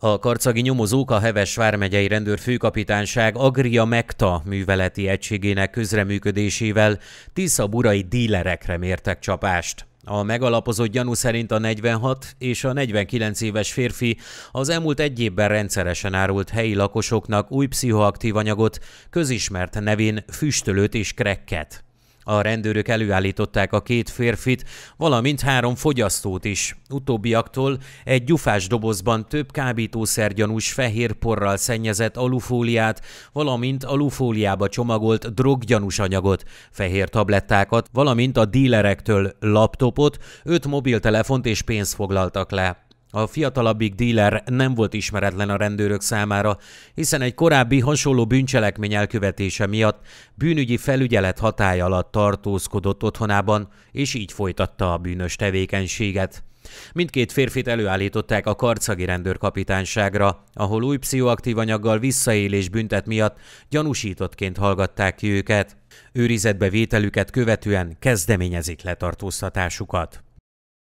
A karcagi nyomozók a Heves Vármegyei Rendőrfőkapitányság Agria Mekta műveleti egységének közreműködésével Tisza-burai dílerekre mértek csapást. A megalapozott gyanú szerint a 46 és a 49 éves férfi az elmúlt egy évben rendszeresen árult helyi lakosoknak új pszichoaktív anyagot, közismert nevén füstölőt és krekket. A rendőrök előállították a két férfit, valamint három fogyasztót is. Utóbbiaktól egy gyufás dobozban több kábítószergyanús fehér porral szennyezett alufóliát, valamint alufóliába csomagolt droggyanús anyagot, fehér tablettákat, valamint a dílerektől laptopot, öt mobiltelefont és pénzt foglaltak le. A fiatalabbik díler nem volt ismeretlen a rendőrök számára, hiszen egy korábbi hasonló bűncselekmény elkövetése miatt bűnügyi felügyelet hatája alatt tartózkodott otthonában, és így folytatta a bűnös tevékenységet. Mindkét férfit előállították a karcagi rendőrkapitányságra, ahol új pszichoaktív anyaggal visszaélés büntet miatt gyanúsítottként hallgatták ki őket. Őrizetbe vételüket követően kezdeményezik letartóztatásukat.